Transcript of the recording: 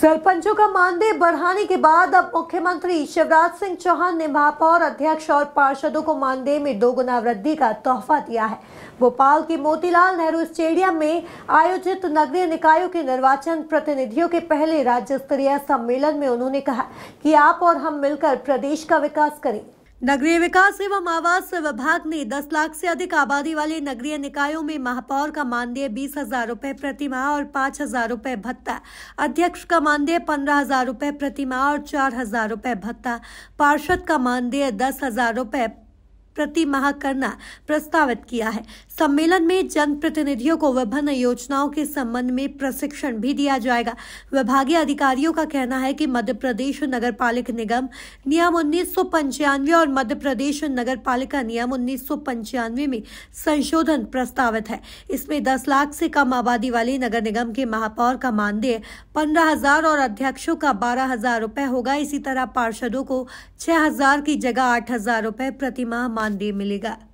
सरपंचों का मानदेय बढ़ाने के बाद अब मुख्यमंत्री शिवराज सिंह चौहान ने महापौर अध्यक्ष और पार्षदों को मानदेय में दोगुना वृद्धि का तोहफा दिया है भोपाल के मोतीलाल नेहरू स्टेडियम में आयोजित नगरीय निकायों के निर्वाचन प्रतिनिधियों के पहले राज्य स्तरीय सम्मेलन में उन्होंने कहा कि आप और हम मिलकर प्रदेश का विकास करें नगरीय विकास एवं आवास विभाग ने 10 लाख से अधिक आबादी वाले नगरीय निकायों में महापौर का मानदेय बीस हजार रूपए प्रतिमा और पांच हजार रूपए भत्ता अध्यक्ष का मानदेय पंद्रह हजार रूपए प्रतिमा और चार हजार रूपए भत्ता पार्षद का मानदेय दस हजार रूपए प्रति माह करना प्रस्तावित किया है सम्मेलन में जन प्रतिनिधियों को विभिन्न योजनाओं के संबंध में प्रशिक्षण भी दिया जाएगा विभागीय अधिकारियों का कहना है कि मध्य प्रदेश नगर पालिक निगम नियम उन्नीस और मध्य प्रदेश नगर पालिका नियम उन्नीस में संशोधन प्रस्तावित है इसमें दस लाख से कम आबादी वाले नगर निगम के महापौर का मानदेय पंद्रह हजार और अध्यक्षों का बारह हजार रुपए होगा इसी तरह पार्षदों को छह हजार की जगह आठ हजार रुपए प्रतिमाह मान मान दे मिलेगा